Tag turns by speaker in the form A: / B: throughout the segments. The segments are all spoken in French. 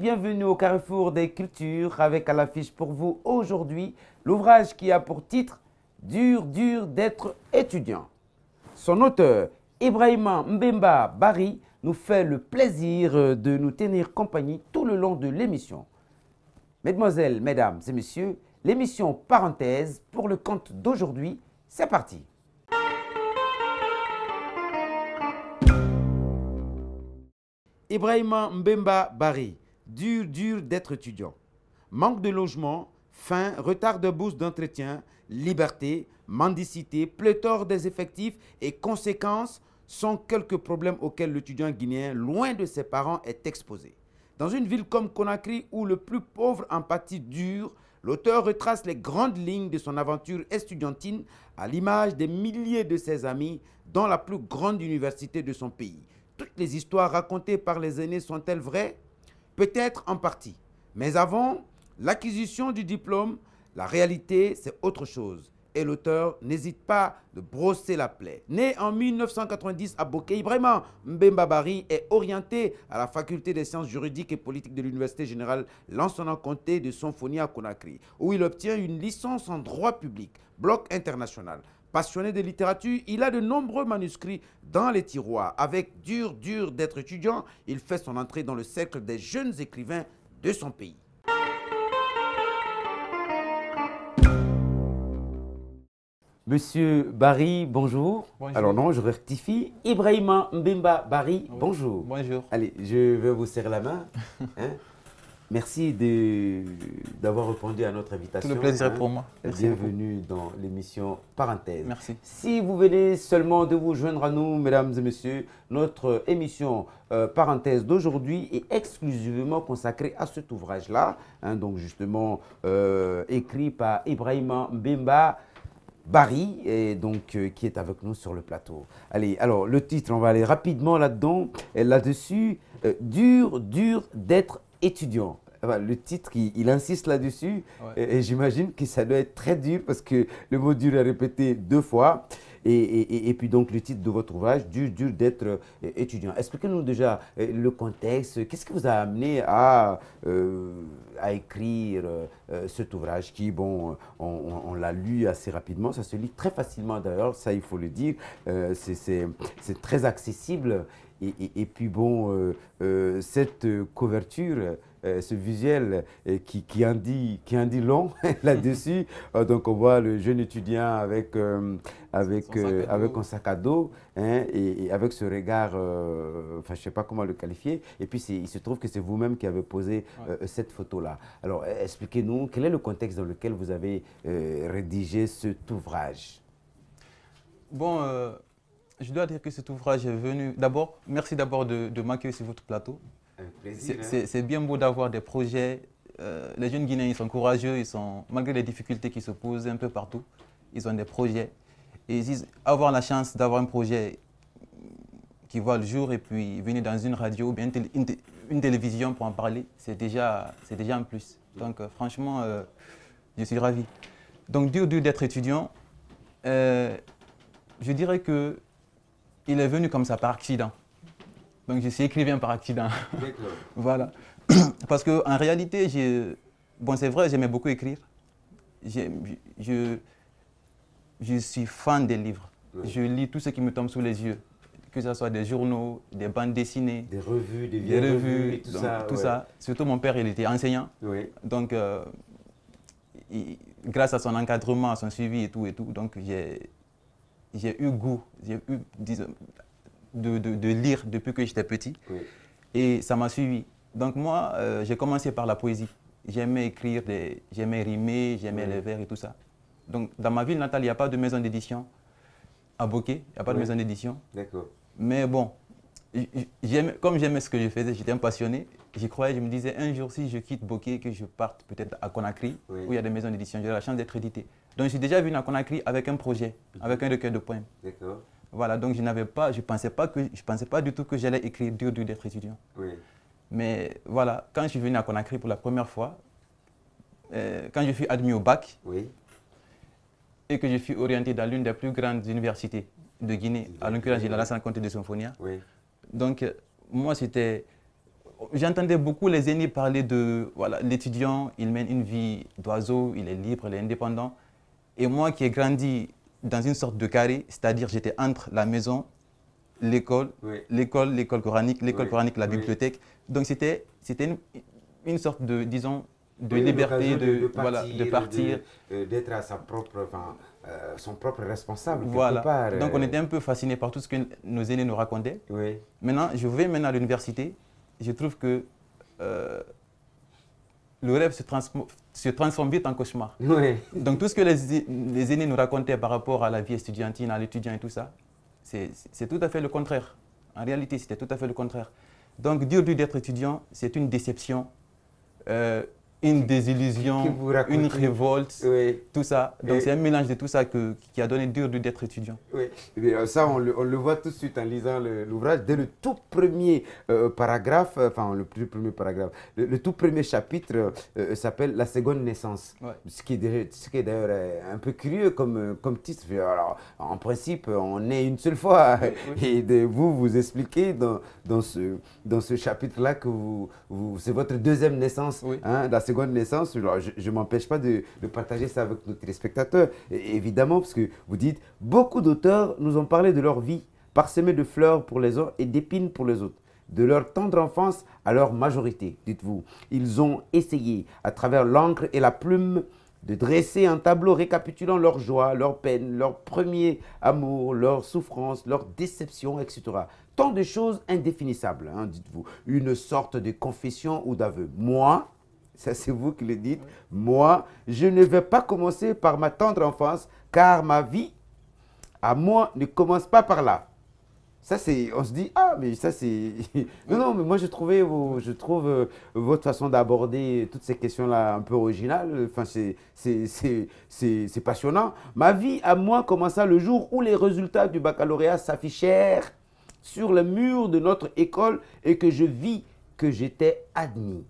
A: bienvenue au Carrefour des Cultures avec à l'affiche pour vous aujourd'hui l'ouvrage qui a pour titre Dur, dur d'être étudiant. Son auteur, Ibrahima Mbemba Bari, nous fait le plaisir de nous tenir compagnie tout le long de l'émission. Mesdemoiselles, Mesdames et Messieurs, l'émission Parenthèse pour le compte d'aujourd'hui, c'est parti. Ibrahima Mbemba Bari, dur, dur d'être étudiant. Manque de logement, faim, retard de bourse d'entretien, liberté, mendicité, pléthore des effectifs et conséquences sont quelques problèmes auxquels l'étudiant guinéen, loin de ses parents, est exposé. Dans une ville comme Conakry, où le plus pauvre en dure, l'auteur retrace les grandes lignes de son aventure estudiantine à l'image des milliers de ses amis dans la plus grande université de son pays. Toutes les histoires racontées par les aînés sont-elles vraies Peut-être en partie. Mais avant l'acquisition du diplôme, la réalité, c'est autre chose. Et l'auteur n'hésite pas de brosser la plaie. Né en 1990 à Bokeh, Mbemba Bari est orienté à la faculté des sciences juridiques et politiques de l'Université générale en Comté de Sonfonie à Conakry, où il obtient une licence en droit public, bloc international. Passionné de littérature, il a de nombreux manuscrits dans les tiroirs. Avec dur, dur d'être étudiant, il fait son entrée dans le cercle des jeunes écrivains de son pays. Monsieur Barry, bonjour. Alors non, je rectifie. Ibrahima Mbimba Barry, bonjour. Bonjour. Allez, je vais vous serrer la main. Hein Merci d'avoir répondu à notre invitation. Tout le plaisir pour hein. moi. Bienvenue dans l'émission Parenthèse. Merci. Si vous venez seulement de vous joindre à nous, mesdames et messieurs, notre émission euh, Parenthèse d'aujourd'hui est exclusivement consacrée à cet ouvrage-là, hein, donc justement euh, écrit par Ibrahima Mbemba. Bari, et donc, euh, qui est avec nous sur le plateau. Allez, alors le titre, on va aller rapidement là-dedans, là-dessus. dur, dur d'être étudiant. le titre, il, insiste là-dessus. Et, j'imagine que ça doit être très dur parce que le mot dur est répété deux fois. Et, et, et puis donc le titre de votre ouvrage, Dur, dur d'être euh, étudiant. Expliquez-nous déjà euh, le contexte. Qu'est-ce qui vous a amené à, euh, à écrire cet ouvrage qui, bon, on, on, l'a lu assez rapidement. Ça se lit très facilement d'ailleurs, ça il faut le dire. c'est très accessible et, puis bon, euh, euh, cette euh, couverture, ce visuel qui, qui, en qui long là-dessus. donc on voit le jeune étudiant avec, avec, un sac à dos hein, et, avec ce regard, enfin je ne sais pas comment le qualifier. Et puis il se trouve que c'est vous-même qui avez posé cette photo-là. Alors e, expliquez-nous quel est le contexte dans lequel vous avez rédigé cet ouvrage.
B: Bon, je dois dire que cet ouvrage est venu. D'abord, merci d'abord de, m'accueillir sur votre plateau. Hein. C'est bien beau d'avoir des projets. Euh, les jeunes Guinéens, ils sont courageux, ils sont, malgré les difficultés qui se posent un peu partout, ils ont des projets. Et ils disent avoir la chance d'avoir un projet qui voit le jour et puis venir dans une radio ou bien une, télévision pour en parler, c'est déjà, déjà un plus. Donc, euh, franchement, euh, je suis ravi. Donc, dur, d'être étudiant. je dirais que il est venu comme ça par accident. Donc je suis écrivain par accident. voilà. Parce que en réalité, je... bon, c'est vrai, j'aimais beaucoup écrire. Je, je, je, suis fan des livres. Je lis tout ce qui me tombe sous les yeux, que ce soit des journaux, des bandes dessinées. Des revues, des, des revues, tout, ça, tout ça. Surtout mon père, il était enseignant. Donc, euh, grâce à son encadrement, à son suivi et tout, et tout donc j'ai j'ai eu goût, j'ai eu, disons, de, lire depuis que j'étais petit. Et ça m'a suivi. Donc moi, euh, j'ai commencé par la poésie. J'aimais écrire, des... j'aimais rimer, j'aimais les vers et tout ça. Donc dans ma ville natale, il n'y a pas de maison d'édition. À Bokeh, il n'y a pas de maison d'édition. D'accord. Mais bon, comme j'aimais ce que je faisais, j'étais un passionné, j'y croyais, je me disais un jour si je quitte Bokeh, que je parte peut-être à Conakry, où il y a des maisons d'édition, j'ai la chance d'être édité. Donc je suis déjà venu à Conakry avec un projet, mhm. avec un recueil de poèmes. D'accord. Voilà, donc je n'avais pas, je pensais pas pensais pas du tout que j'allais écrire dur dur d'être étudiant. Mais voilà, quand je suis venu à Conakry pour la première fois, euh, quand je suis admis au bac, et que je suis orienté dans l'une des plus grandes universités de Guinée, à l'occurrence, j'ai la Sainte-Comté de Symphonia, oui. Donc, euh, moi, c'était. J'entendais beaucoup les aînés parler de. Voilà, l'étudiant, il mène une vie d'oiseau, il est libre, il est indépendant. Et moi qui ai grandi dans une sorte de carré, c'est-à-dire j'étais entre la maison, l'école, l'école, l'école coranique, l'école coranique, la bibliothèque. Donc, c'était une, sorte de, disons, de liberté, de, partir,
A: D'être à sa propre, enfin, euh, son propre responsable. Voilà. Donc on euh, était
B: un peu fasciné par tout ce que nos aînés nous racontaient. Oui. Maintenant, je vais maintenant à l'université. Je trouve que euh, le rêve se, se, transforme vite en cauchemar. Oui. Donc tout ce que les, les, aînés nous racontaient par rapport à la vie étudiantine, à l'étudiant et tout ça, c'est tout à fait le contraire. En réalité, c'était tout à fait le contraire. Donc dire d'être étudiant, c'est une déception une désillusion, une révolte, tout ça. Donc c'est un mélange de tout ça qui a donné dur d'être étudiant.
A: Oui, eh ça on le, voit tout de suite en lisant l'ouvrage. Dès le tout premier euh, paragraphe, euh, enfin le tout premier paragraphe, le, tout premier chapitre euh, s'appelle La seconde naissance. Ce qui est d'ailleurs un peu curieux comme, comme titre. Alors en principe, on est une seule fois. Et de, vous, vous expliquez dans, dans ce, dans ce chapitre-là que vous, vous c'est votre deuxième naissance. Hein, seconde naissance, je ne m'empêche pas de, partager ça avec nos téléspectateurs, évidemment, parce que vous dites, beaucoup d'auteurs nous ont parlé de leur vie, parsemée de fleurs pour les uns et d'épines pour les autres de leur tendre enfance à leur majorité, dites-vous. Ils ont essayé, à travers l'encre et la plume, de dresser un tableau récapitulant leurs joies, leurs peines, leurs premiers amours, leurs souffrances, leurs déceptions, etc. Tant de choses indéfinissables, hein, dites-vous. Une sorte de confession ou d'aveu. Moi, ça c'est vous qui le dites, moi, je ne vais pas commencer par ma tendre enfance, car ma vie, à moi, ne commence pas par là. Ça, c'est, on se dit, ah, mais ça, c'est... non, non, mais moi, je, trouvais je trouve euh, votre façon d'aborder toutes ces questions-là un peu originale. Enfin, c'est passionnant. Ma vie, à moi, commença le jour où les résultats du baccalauréat s'affichèrent sur le mur de notre école et que je vis que j'étais admis.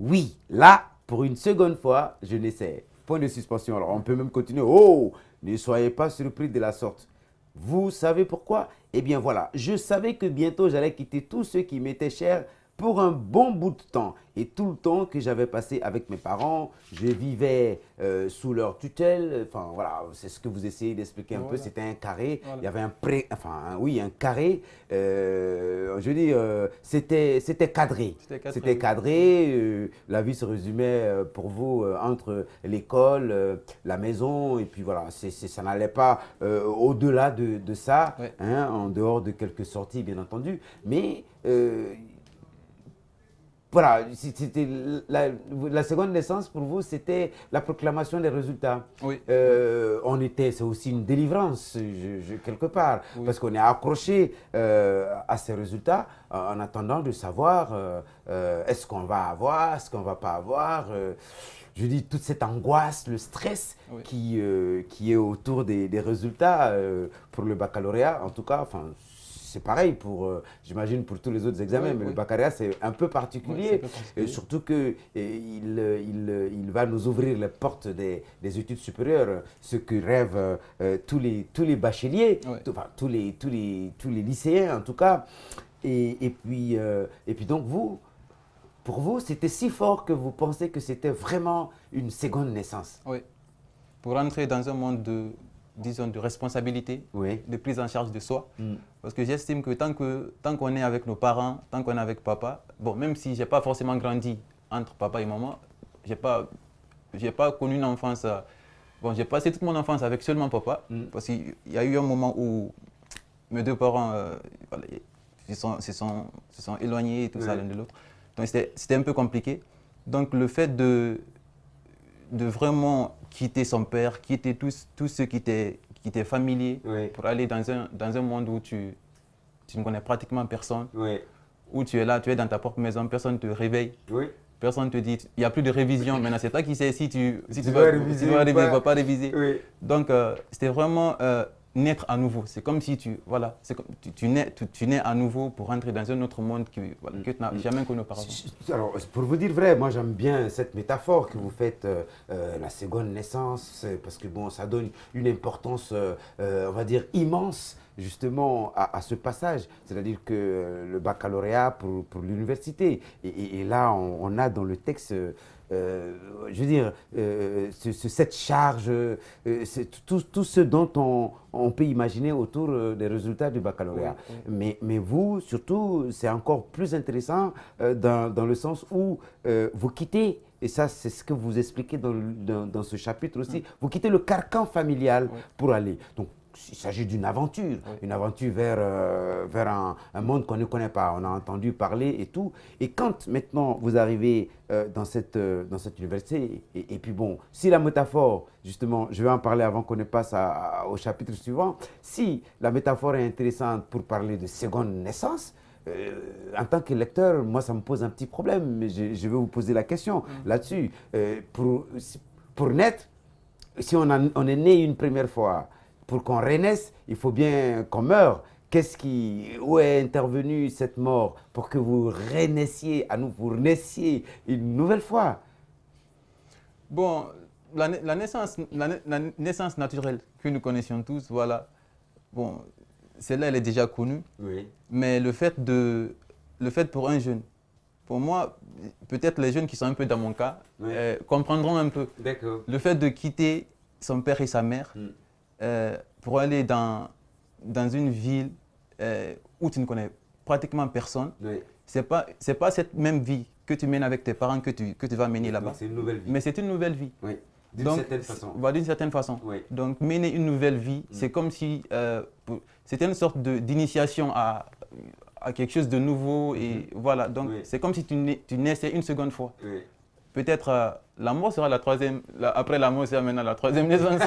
A: Oui, là, pour une seconde fois, je n'essaie. Point de suspension. Alors, on peut même continuer. Oh, ne soyez pas surpris de la sorte. Vous savez pourquoi Eh bien voilà, je savais que bientôt j'allais quitter tous ceux qui m'étaient chers pour un bon bout de temps. Et tout le temps que j'avais passé avec mes parents, je vivais euh, sous leur tutelle. Enfin, voilà, c'est ce que vous essayez d'expliquer un peu. C'était un carré. Il y avait un pré... Enfin, oui, un carré. Euh, je dis, euh, c'était c'était cadré. C'était cadré. la vie se résumait pour vous entre l'école, la maison. Et puis voilà, ça n'allait pas au-delà de, de, ça, hein, en dehors de quelques sorties, bien entendu. Mais voilà, c'était la, seconde naissance pour vous, c'était la proclamation des résultats. Oui. Euh, on était, c'est aussi une délivrance quelque part, parce qu'on est accroché euh, à ces résultats en attendant de savoir euh, est-ce qu'on va avoir, est-ce qu'on va pas avoir. je dis toute cette angoisse, le stress qui qui est autour des, des résultats pour le baccalauréat, en tout cas, enfin pareil pour, euh, j'imagine, pour tous les autres examens, mais le baccalauréat, c'est un peu particulier. Et surtout que il, euh, euh, il, va nous ouvrir les portes des, études supérieures, ce que rêvent tous, les, tous les bacheliers, tous, les, tous, les, tous les lycéens en tout cas. Et, puis, et puis donc vous, pour vous, c'était si fort que vous pensez que c'était vraiment une seconde naissance.
B: Oui. Pour entrer dans un monde de, disons, de responsabilité, de prise en charge de soi. Mm. Parce que j'estime que tant que tant qu'on est avec nos parents, tant qu'on est avec papa, bon, même si je n'ai pas forcément grandi entre papa et maman, je n'ai pas, pas connu une enfance. Euh, bon, j'ai passé toute mon enfance avec seulement papa, mm. parce qu'il y a eu un moment où mes deux parents euh, se, sont, sont, éloignés et tout ça l'un de l'autre. Donc c'était un peu compliqué. Donc le fait de de vraiment quitter son père, quitter tous tout ceux qui t'est familier, pour aller dans un, dans un monde où tu, tu ne connais pratiquement personne, où tu es là, tu es dans ta propre maison, personne te réveille. Personne te dit, il n'y a plus de révision. Maintenant, c'est toi qui sais si tu, si tu, vas, réviser, pas. réviser. Donc, euh, c'était vraiment euh, naître à nouveau. C'est comme si tu, voilà, comme, tu, nais, tu, à nouveau pour entrer dans un autre monde qui, mm, que tu n'as mm. jamais connu auparavant.
A: Alors, pour vous dire vrai, moi j'aime bien cette métaphore que vous faites, euh, euh, la seconde naissance, parce que bon, ça donne une importance, euh, on va dire, immense justement à, ce passage, c'est-à-dire que le baccalauréat pour, pour l'université. Et, là, on, a dans le texte euh, je veux dire, euh, cette charge, euh, tout, ce dont on, peut imaginer autour des résultats du baccalauréat. Mais, mais, vous, surtout, c'est encore plus intéressant dans, le sens où vous quittez et ça, c'est ce que vous expliquez dans, ce chapitre aussi. Mm. Vous quittez le carcan familial pour aller. Donc, il s'agit d'une aventure, une aventure vers, euh, vers un, monde qu'on ne connaît pas. On a entendu parler et tout. Et quand maintenant vous arrivez euh, dans, cette, euh, dans cette université, et, puis bon, si la métaphore, justement, je vais en parler avant qu'on ne passe au chapitre suivant, si la métaphore est intéressante pour parler de seconde naissance, en tant que lecteur, moi, ça me pose un petit problème, mais je, vais vous poser la question mm. là-dessus. pour, pour naître, si on est né une première fois, pour qu'on renaisse, il faut bien qu'on meure. Qu'est-ce qui, où est intervenue cette mort pour que vous renaissiez à nous,
B: vous renaissiez une nouvelle fois Bon, la, naissance, la, naissance naturelle que nous connaissions tous, voilà, bon, celle-là, elle est déjà connue. Mais le fait, de, le fait pour un jeune, pour moi, peut-être les jeunes qui sont un peu dans mon cas, eh, comprendront un peu. Le fait de quitter son père et sa mère, hmm. Euh, pour aller dans, dans une ville euh, où tu ne connais pratiquement personne, c'est ce n'est pas, cette même vie que tu mènes avec tes parents que tu, que tu vas mener là-bas. C'est une nouvelle vie. Mais c'est une nouvelle vie. Oui. D'une certaine façon. D'une certaine façon. Donc, mener une nouvelle vie, mm. c'est comme si euh, c'était une sorte d'initiation à, à quelque chose de nouveau. Et mm-hmm. voilà, donc c'est comme si tu, tu naissais une seconde fois. Peut-être euh, L'amour sera la troisième. après l'amour c'est maintenant la troisième naissance.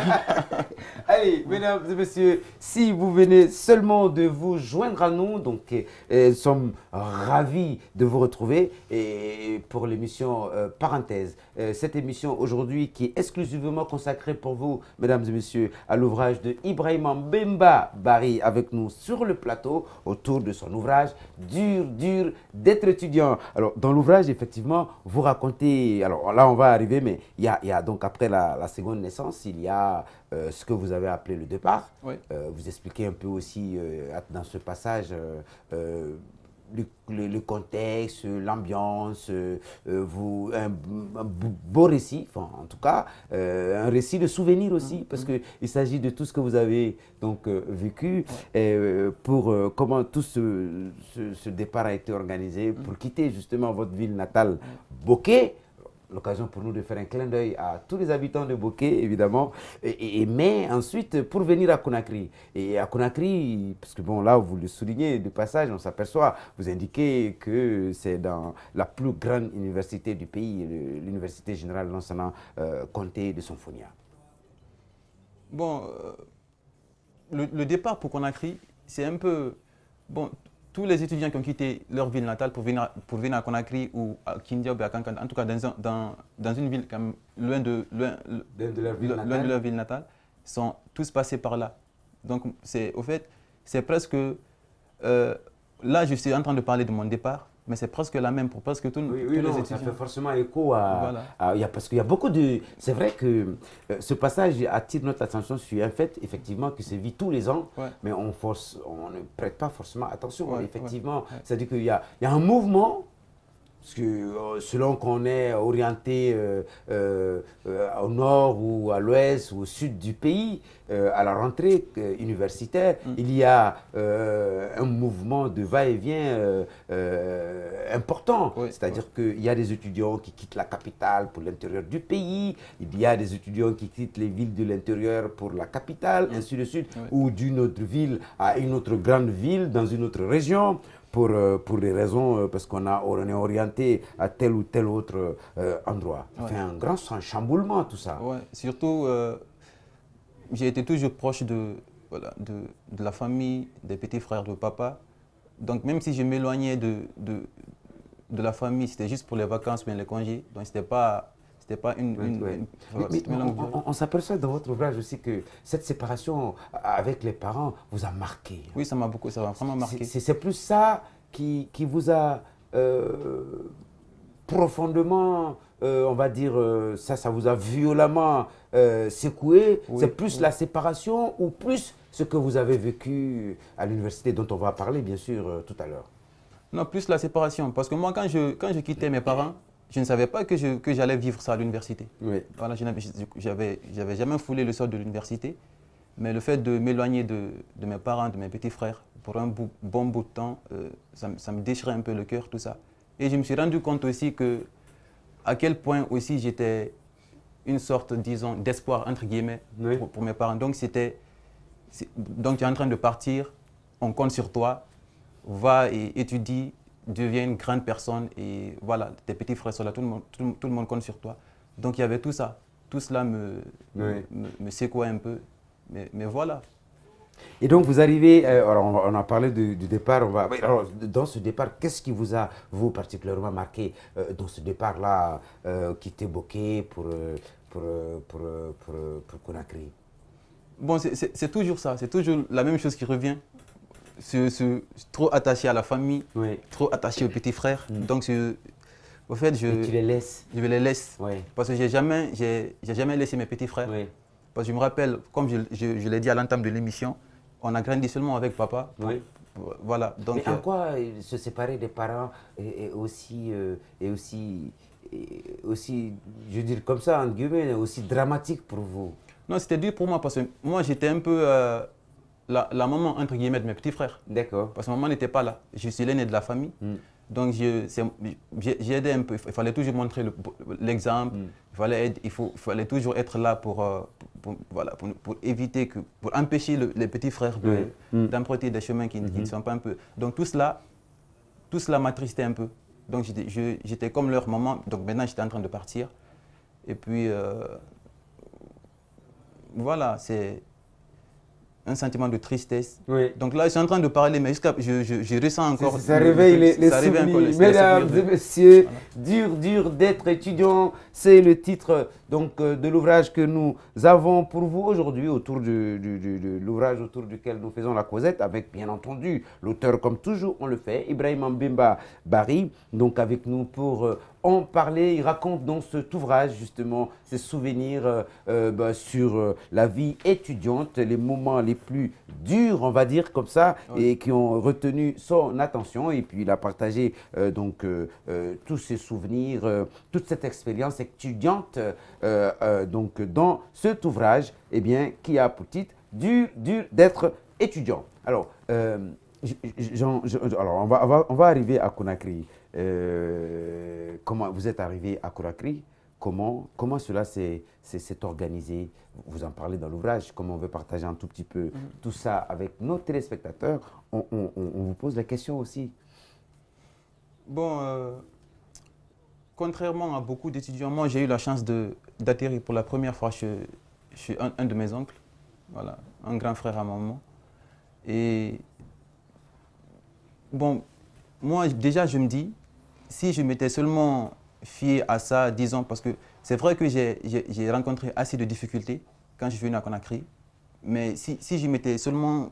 A: Allez, mesdames et messieurs, si vous venez seulement de vous joindre à nous, donc nous eh, eh, sommes ravis de vous retrouver et pour l'émission euh, Parenthèse. Euh, cette émission aujourd'hui qui est exclusivement consacrée pour vous, mesdames et messieurs, à l'ouvrage de Ibrahim Mbemba Barry, avec nous sur le plateau autour de son ouvrage Dur, dur d'être étudiant. Alors, dans l'ouvrage, effectivement, vous racontez, alors là, on va arriver, mais il y a, donc après la, seconde naissance, il y a euh, ce que vous avez appelé le départ. Euh, vous expliquez un peu aussi dans ce passage le, le, contexte, l'ambiance, euh, euh, vous, un, beau récit, en tout cas, euh, un récit de souvenir aussi, mmh. parce parce mmh. qu'il s'agit de tout ce que vous avez donc vécu, pour comment tout ce, ce, départ a été organisé, pour mmh. quitter justement votre ville natale, Bokeh, l'occasion pour nous de faire un clin d'œil à tous les habitants de Bokeh, évidemment. Et, mais ensuite, pour venir à Conakry, et à Conakry, parce que bon, là, vous le soulignez de passage, on s'aperçoit, vous indiquez que c'est dans la plus grande université du pays, l'Université Générale Lansana euh, Comté de Sonfonia.
B: Bon, euh, le, départ pour Conakry, c'est un peu. Bon, tous les étudiants qui ont quitté leur ville natale pour venir, pour venir à Conakry ou à Kindia ou à Kankan, en tout cas dans, une ville loin de, loin, leur ville natale. sont tous passés par là. Donc, c'est au fait, c'est presque... Euh, là, je suis en train de parler de mon départ, mais c'est presque la même pour que tout, oui, tous étudiants. Ça fait
A: forcément écho à,
B: parce qu'il y a beaucoup de... C'est vrai que euh,
A: ce passage attire notre attention sur un fait, effectivement, qui se vit tous les ans, mais on, force, on ne prête pas forcément attention. effectivement, c'est-à-dire qu'il y a, un mouvement parce que euh, selon qu'on est orienté euh, euh, au nord ou à l'ouest ou au sud du pays, à la rentrée universitaire, mm. il y a un mouvement de va-et-vient important. C'est-à-dire qu'il y a des étudiants qui quittent la capitale pour l'intérieur du pays, il y a des étudiants qui quittent les villes de l'intérieur pour la capitale, mm. ainsi de suite, ou d'une autre ville à une autre grande ville, dans une autre région pour, euh, pour des raisons, euh, parce qu'on on est orienté
B: à tel ou tel autre euh, endroit. Ça fait un grand chamboulement, tout ça. Oui, Surtout, j'ai été toujours proche de, voilà, de, de, la famille, des petits frères de papa. Donc même si je m'éloignais de, de, de, la famille, c'était juste pour les vacances mais les congés. Donc c'était pas pas une. on,
A: s'aperçoit dans votre ouvrage aussi que cette séparation avec les parents vous a marqué. Hein. Oui, ça m'a beaucoup, ça m'a vraiment marqué. C'est plus ça qui, qui vous a euh, profondément. Euh, on va dire, euh, ça, ça vous a violemment secoué. c'est plus la séparation ou plus ce que vous avez vécu à
B: l'université, dont on va parler bien sûr tout à l'heure Non, plus la séparation. Parce que moi, quand je, quand je quittais mes parents, je ne savais pas que, j'allais vivre ça à l'université. je n'avais j'avais jamais foulé le sol de l'université, mais le fait de m'éloigner de, mes parents, de mes petits frères, pour un bon bout de temps, euh, ça, me déchirait un peu le cœur, tout ça. Et je me suis rendu compte aussi que, à quel point aussi j'étais une sorte, disons, d'espoir, entre guillemets, pour, mes parents. Donc, c'était, donc tu es en train de partir, on compte sur toi, va et étudie, deviens une grande personne et voilà, tes petits frères sont là, tout le, monde, tout, le monde compte sur toi. Donc il y avait tout ça. Tout cela me, oui. me, un peu. Mais, voilà.
A: Et donc vous arrivez, euh, alors on, a parlé du, départ, on va, dans ce départ, qu'est-ce qui vous a, vous, particulièrement marqué euh, dans ce départ-là, euh, quitter Bokeh pour, pour, pour, pour, Conakry
B: Bon, c'est toujours ça, c'est toujours la même chose qui revient trop attaché à la famille, trop attaché aux petits frères. Mm. Donc, je, au fait, je. les laisses Je les laisse. Parce que j'ai jamais, jamais laissé mes petits frères. Parce que je me rappelle, comme je, l'ai dit à l'entame de l'émission, on a grandi seulement avec papa. Oui. Voilà. Donc, Mais en euh,
A: quoi euh, se séparer des parents est, aussi, euh, aussi, est aussi, je veux dire comme ça, en guillemets, aussi dramatique pour vous
B: Non, c'était dur pour moi parce que moi, j'étais un peu la, maman, entre guillemets, de mes petits frères. D'accord. Parce que maman n'était pas là. Je suis l'aîné de la famille. Hmm. Donc, j'ai aidé un peu. Il fallait toujours montrer l'exemple. Hmm. Il, fallait il, faut, fallait toujours être là pour, euh, voilà, pour, éviter, que, pour empêcher les petits frères hmm. d'emprunter de, des chemins qui, ne sont pas un peu. Donc, tout cela, tout cela m'attristait un peu. Donc, j'étais comme leur maman. Donc, maintenant, j'étais en train de partir. Et puis, euh, voilà, c'est un sentiment de tristesse. Donc là, je suis en train de parler, mais jusqu'à, je, je, ressens encore. Ça, réveille les, Mesdames et
A: messieurs, dur, dur d'être étudiant, c'est le titre donc euh, de l'ouvrage que nous avons pour vous aujourd'hui, autour de l'ouvrage autour duquel nous faisons la causette, avec bien entendu l'auteur, comme toujours on le fait, Ibrahim Mbimba Bari, donc avec nous pour euh, en parler. Il raconte dans cet ouvrage justement ses souvenirs euh, bah, sur la vie étudiante, les moments les plus durs, on va dire comme ça, et qui ont retenu son attention. Et puis il a partagé donc tous ses souvenirs, toute cette expérience étudiante euh, euh, donc dans cet ouvrage eh bien, qui a pour titre du d'être étudiant. Alors, euh, alors on, va, on, va, arriver à Conakry. comment vous êtes arrivé à Conakry Comment, comment cela s'est organisé Vous en parlez dans l'ouvrage, comment on veut partager un tout petit peu mm-hmm. tout ça avec nos téléspectateurs.
B: On, on, vous pose la question aussi. Bon, contrairement à beaucoup d'étudiants, moi j'ai eu la chance d'atterrir pour la première fois chez, suis un, de mes oncles, voilà, un grand frère à maman. Et bon, moi déjà je me dis, si je m'étais seulement fié à ça, disons, parce que c'est vrai que j'ai rencontré assez de difficultés quand je suis venu à Conakry, mais si, si je m'étais seulement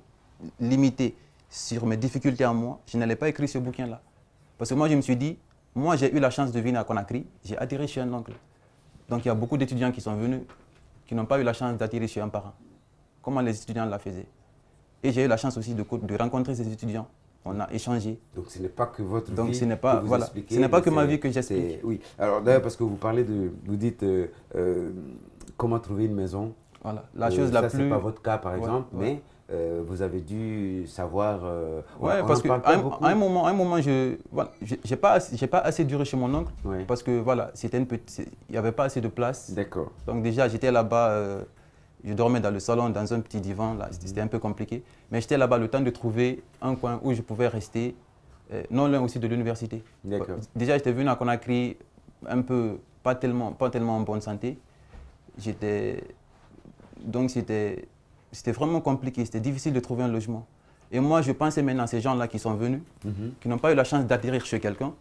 B: limité sur mes difficultés à moi, je n'allais pas écrire ce bouquin-là. Parce que moi je me suis dit, moi, j'ai eu la chance de venir à Conakry. J'ai atterri chez un oncle. Donc, il y a beaucoup d'étudiants qui sont venus, qui n'ont pas eu la chance d'atterrir chez un parent. Comment les étudiants la faisaient. Et j'ai eu la chance aussi de, rencontrer ces étudiants. On a échangé. Donc ce n'est pas que votre Donc, vie ce n'est pas, que voilà, Ce n'est pas que ma vie que j'explique.
A: Oui. Alors d'ailleurs, parce que vous parlez de... Vous dites euh, euh, comment trouver une maison.
B: Voilà. La euh, chose la plus... Ce n'est pas votre cas, par exemple, mais
A: euh, vous avez dû savoir.
B: Euh, oui, parce qu'à un, moment, un moment, je n'ai j'ai pas, pas, assez duré chez mon oncle parce que voilà, c'était une petite, il n'y avait pas assez de place. D'accord. Donc déjà, j'étais là-bas, euh, je dormais dans le salon, dans un petit divan, là, c'était un peu compliqué. Mais j'étais là-bas le temps de trouver un coin où je pouvais rester, non loin aussi de l'université. D'accord. Déjà, j'étais venu à Conakry un peu, pas tellement, pas tellement en bonne santé. J'étais, donc c'était c'était vraiment compliqué, c'était difficile de trouver un logement. Et moi, je pensais maintenant à ces gens-là qui sont venus, mhm. qui n'ont pas eu la chance d'atterrir chez quelqu'un,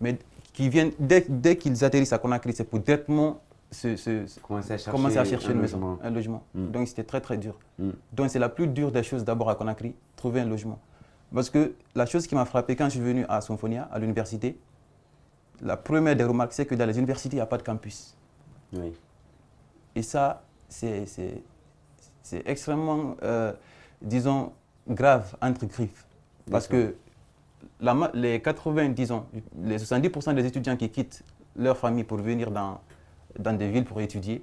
B: mais qui viennent, dès, qu'ils atterrissent à Conakry, c'est pour directement se, commencer à chercher, un une logement. maison, un logement. Mhm. Donc c'était très très dur. Mhm. Donc c'est la plus dure des choses d'abord à Conakry, trouver un logement. Parce que la chose qui m'a frappé quand je suis venu à Symphonia, à l'université, la première des remarques, c'est que dans les universités, il n'y a pas de campus. Oui. Et ça, c'est c'est extrêmement, euh, disons, grave entre griffes. Parce que les 80, disons, les 70% des étudiants qui quittent leur famille pour venir dans, dans des villes pour étudier,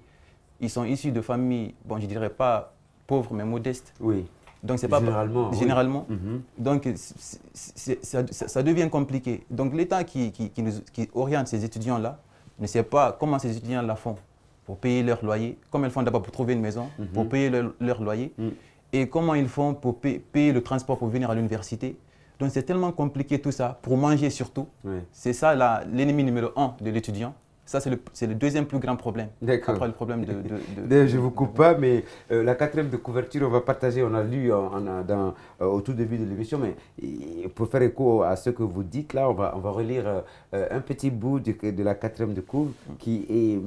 B: ils sont issus de familles, bon, je dirais pas pauvres, mais modestes. Oui. Donc c'est pas généralement. Généralement. Mhm. Donc ça, devient compliqué. Donc l'État qui, qui, qui, oriente ces étudiants là ne sait pas comment ces étudiants la font pour payer leur loyer, comment ils font d'abord pour trouver une maison, mhm. pour payer leur loyer, mm. et comment ils font pour payer le transport pour venir à l'université. Donc c'est tellement compliqué tout ça, pour manger surtout. C'est ça l'ennemi numéro un de l'étudiant. Ça, c'est le, deuxième plus grand problème. le problème je ne vous coupe pas, mais euh, la quatrième de couverture, on va
A: partager. On a lu euh, en, dans, euh, au tout début de l'émission, mais pour faire écho à ce que vous dites là, on va, on va relire un petit bout de, la quatrième de couverture mm. qui est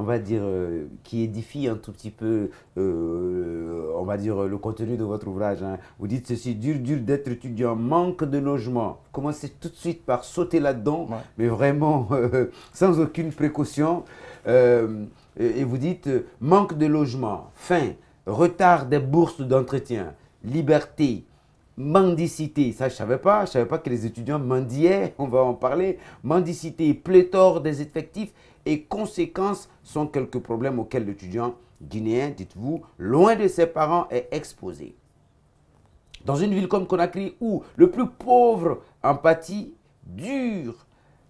A: on va dire, euh, qui édifie un tout petit peu, euh, on va dire, le contenu de votre ouvrage. Hein. Vous dites ceci, dur, dur d'être étudiant, manque de logement. Commencez tout de suite par sauter là-dedans, mais vraiment euh, sans aucune précaution. et vous dites, manque de logement, fin, retard des bourses d'entretien, liberté, mendicité, ça je savais pas, je savais pas que les étudiants mendiaient, on va en parler, mendicité, pléthore des effectifs et conséquences sont quelques problèmes auxquels l'étudiant guinéen, dites-vous, loin de ses parents, est exposé. Dans une ville comme Conakry, où le plus pauvre empathie dure,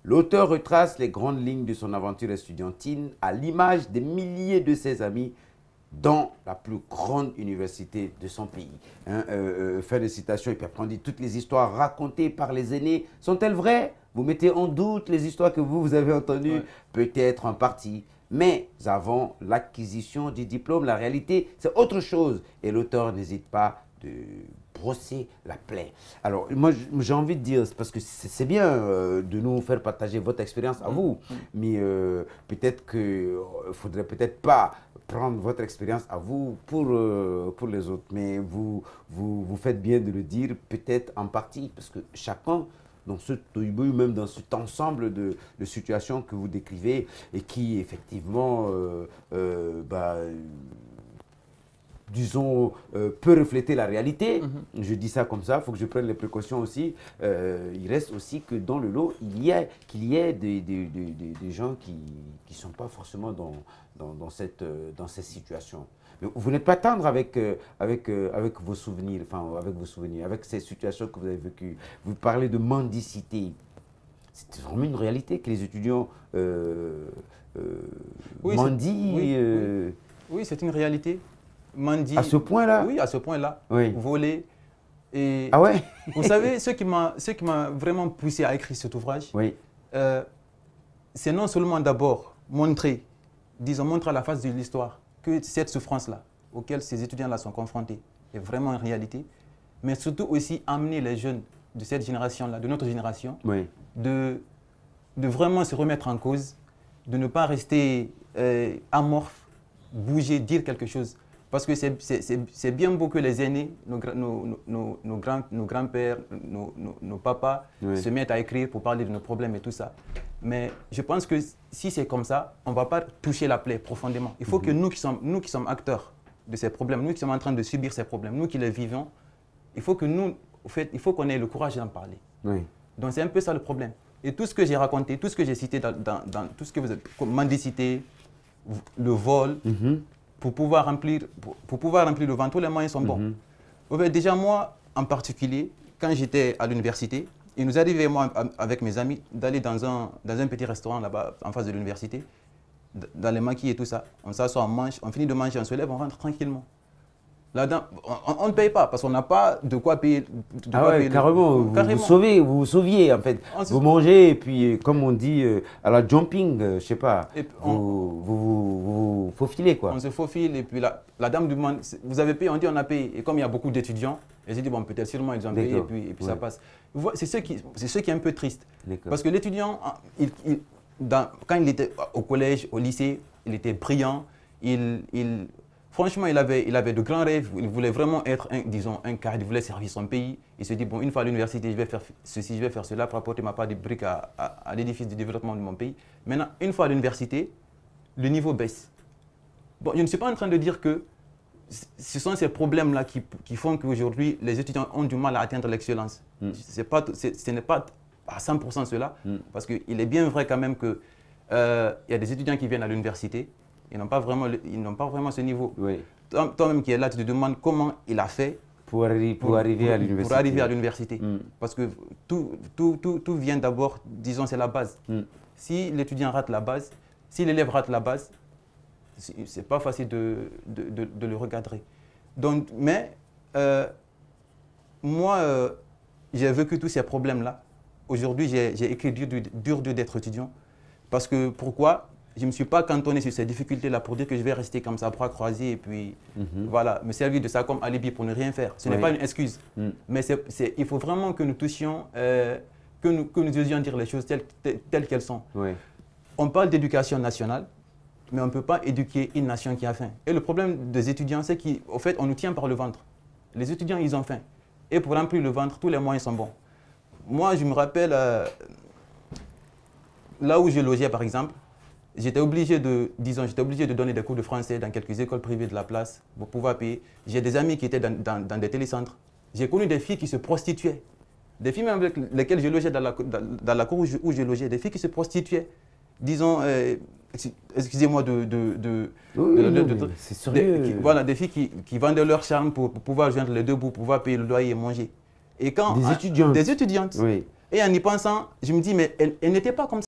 A: l'auteur retrace les grandes lignes de son aventure estudiantine à l'image des milliers de ses amis dans la plus grande université de son pays. Hein, euh, euh fin de citation, et puis après toutes les histoires racontées par les aînés, sont-elles vraies Vous mettez en doute les histoires que vous, vous avez entendues, peut-être en partie, mais avant l'acquisition du diplôme, la réalité, c'est autre chose. Et l'auteur n'hésite pas de brosser la plaie. Alors, moi, j'ai envie de dire, parce que c'est bien euh, de nous faire partager votre expérience à mm. vous, mm. mais euh, peut-être que ne euh, faudrait peut-être pas prendre votre expérience à vous pour, pour les autres. Mais vous, vous, vous faites bien de le dire, peut-être en partie, parce que chacun dans ce même dans cet ensemble de, de, situations que vous décrivez et qui effectivement bah, disons, euh, peut refléter la réalité. Mhm. Je dis ça comme ça, il faut que je prenne les précautions aussi. Euh, il reste aussi que dans le lot, il y qu'il y ait des, des, des, des, gens qui ne sont pas forcément dans, dans, cette, euh, dans cette situation. vous n'êtes pas tendre avec, avec, avec vos souvenirs, enfin, avec vos souvenirs, avec ces situations que vous avez vécues. Vous parlez de mendicité. C'est vraiment une réalité que les étudiants euh, mendient.
B: oui c'est une réalité. À ce point-là Oui, à ce point-là. Voler. Et ah ouais Vous savez, ce qui m'a vraiment poussé à écrire cet ouvrage, oui. Euh, c'est non seulement d'abord montrer, disons, montrer à la face de l'histoire que cette souffrance-là, auxquelles ces étudiants-là sont confrontés, est vraiment une réalité, mais surtout aussi amener les jeunes de cette génération-là, de notre génération, oui. de, de vraiment se remettre en cause, de ne pas rester euh, amorphe, bouger, dire quelque chose. Parce que c'est bien beau que les aînés, nos, nos, nos, grands, pères nos, papas se mettent à écrire pour parler de nos problèmes et tout ça. Mais je pense que si c'est comme ça, on ne va pas toucher la plaie profondément. Il faut mhm. que nous qui, sommes, nous qui sommes acteurs de ces problèmes, nous qui sommes en train de subir ces problèmes, nous qui les vivons, il faut que nous, au fait, il faut qu'on ait le courage d'en parler. Donc c'est un peu ça le problème. Et tout ce que j'ai raconté, tout ce que j'ai cité dans, tout ce que vous avez, mendicité, le vol, mhm pour pouvoir remplir, pour, pouvoir remplir le ventre, tous les moyens sont bons. Mhm. Déjà, moi, en particulier, quand j'étais à l'université, il nous arrivait, moi, avec mes amis, d'aller dans un, dans un petit restaurant là-bas, en face de l'université, dans les maquis et tout ça. On s'assoit, on mange, on finit de manger, on se lève, on rentre tranquillement on, ne paye pas parce qu'on n'a pas de quoi payer. ah carrément,
A: vous, Vous, vous, sauviez en fait. Ah, vous mangez et puis, euh, comme on dit, euh, à la jumping, je euh, je sais pas, vous, vous, faufilez quoi. On
B: se faufile et puis la, dame demande, vous avez payé, on dit on a payé. Et comme il y a beaucoup d'étudiants, elle s'est dit, bon, peut-être sûrement ils ont payé et puis, ça passe. C'est ce, qui, qui est un peu triste. Parce que l'étudiant, ah, il, quand il était au collège, au lycée, il était brillant. il, Franchement, il avait, il avait de grands rêves. Il voulait vraiment être, un, disons, un cadre. Il voulait servir son pays. Il se dit, bon, une fois à l'université, je vais faire ceci, je vais faire cela pour apporter ma part de briques à, l'édifice du développement de mon pays. Maintenant, une fois à l'université, le niveau baisse. je ne suis pas en train de dire que ce sont ces problèmes-là qui, font qu'aujourd'hui, les étudiants ont du mal à atteindre l'excellence. Hmm. ce n'est pas à 100% cela, hmm. parce qu'il est bien vrai quand même qu'il euh, y a des étudiants qui viennent à l'université, ils n'ont pas, vraiment, ils pas vraiment ce niveau. Toi-même qui es là, tu te demandes comment il a fait pour, arriver à l'université. Mm. Parce que tout, vient d'abord, disons, c'est la base. Mm. Si l'étudiant rate la base, si l'élève rate la base, c'est pas facile de, le regarder. Donc, mais euh, moi, euh, j'ai vécu tous ces problèmes-là. Aujourd'hui, j'ai écrit dur, dur, dur d'être étudiant. Parce que pourquoi je ne me suis pas cantonné sur ces difficultés-là pour dire que je vais rester comme ça, bras croisés, et puis mhm. voilà, me servir de ça comme alibi pour ne rien faire. Ce n'est pas une excuse. Mm. Mais il faut vraiment que nous touchions, euh, que, nous, osions dire les choses telles, qu'elles sont. On parle d'éducation nationale, mais on ne peut pas éduquer une nation qui a faim. Et le problème des étudiants, c'est qu'au fait, on nous tient par le ventre. Les étudiants, ils ont faim. Et pour remplir le ventre, tous les moyens sont bons. Moi, je me rappelle, euh, là où je logeais, par exemple, J'étais obligé de, disons, j'étais obligé de donner des cours de français dans quelques écoles privées de la place pour pouvoir payer. J'ai des amis qui étaient dans, des télécentres. J'ai connu des filles qui se prostituaient. Des filles avec lesquelles je logeais dans la, dans, la cour où je, logé logeais, des filles qui se prostituaient. Disons, euh, excusez-moi de... de, de, c'est sérieux. voilà, des filles qui, qui vendaient leur charme pour, pouvoir joindre les deux bouts, pour pouvoir payer le loyer et manger. Et quand, des étudiantes. Des Et en y pensant, je me dis, mais elles n'étaient pas comme ça.